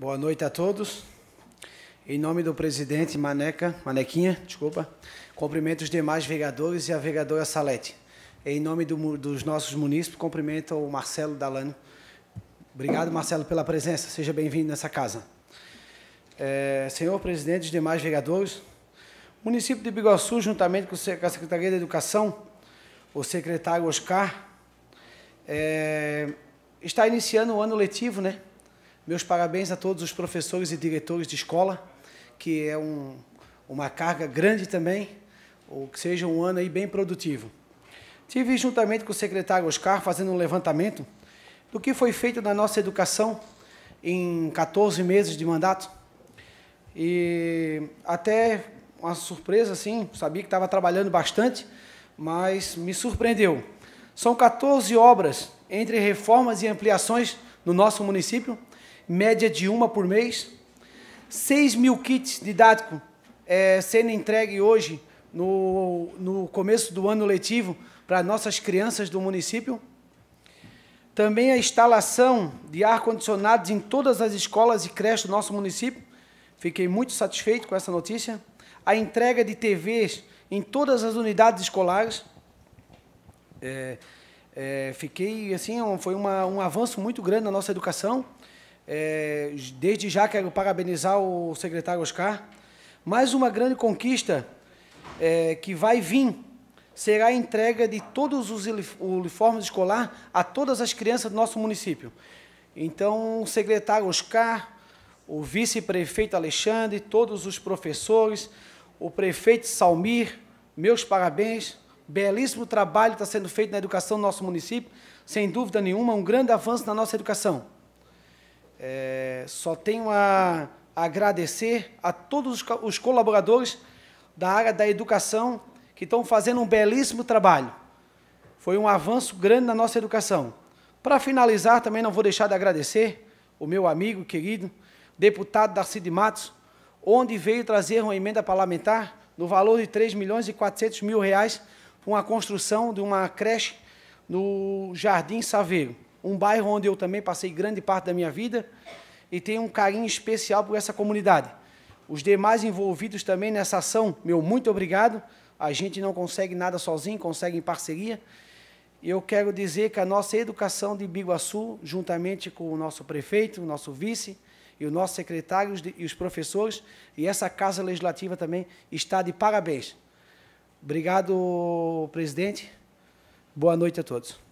Boa noite a todos. Em nome do presidente Maneca, Manequinha, desculpa, cumprimento os demais vereadores e a vereadora Salete. Em nome do, dos nossos munícipes, cumprimento o Marcelo Dalano. Obrigado, Marcelo, pela presença. Seja bem-vindo nessa casa. É, senhor presidente e demais vereadores, o município de Biguaçu, juntamente com a Secretaria da Educação, o secretário Oscar, é, está iniciando o ano letivo, né? Meus parabéns a todos os professores e diretores de escola, que é um, uma carga grande também, ou que seja um ano aí bem produtivo. Tive juntamente com o secretário Oscar fazendo um levantamento do que foi feito na nossa educação em 14 meses de mandato. E até uma surpresa, assim, sabia que estava trabalhando bastante, mas me surpreendeu. São 14 obras entre reformas e ampliações no nosso município, média de uma por mês. 6 mil kits didáticos é, sendo entregue hoje no, no começo do ano letivo para nossas crianças do município. Também a instalação de ar-condicionados em todas as escolas e creches do nosso município. Fiquei muito satisfeito com essa notícia. A entrega de TVs em todas as unidades escolares. É, é, fiquei assim, um, foi uma, um avanço muito grande na nossa educação. É, desde já quero parabenizar o secretário Oscar. Mais uma grande conquista é, que vai vir será a entrega de todos os uniformes escolares a todas as crianças do nosso município. Então, o secretário Oscar, o vice-prefeito Alexandre, todos os professores, o prefeito Salmir, meus parabéns. Belíssimo trabalho está sendo feito na educação do nosso município, sem dúvida nenhuma, um grande avanço na nossa educação. É, só tenho a agradecer a todos os colaboradores da área da educação que estão fazendo um belíssimo trabalho. Foi um avanço grande na nossa educação. Para finalizar, também não vou deixar de agradecer o meu amigo querido, deputado Darcy de Matos, onde veio trazer uma emenda parlamentar no valor de 3 milhões e 400 mil reais para uma construção de uma creche no Jardim Saveiro um bairro onde eu também passei grande parte da minha vida e tenho um carinho especial por essa comunidade. Os demais envolvidos também nessa ação, meu muito obrigado. A gente não consegue nada sozinho, consegue em parceria. E eu quero dizer que a nossa educação de Biguaçu, juntamente com o nosso prefeito, o nosso vice e o nosso secretário e os professores, e essa Casa Legislativa também, está de parabéns. Obrigado, presidente. Boa noite a todos.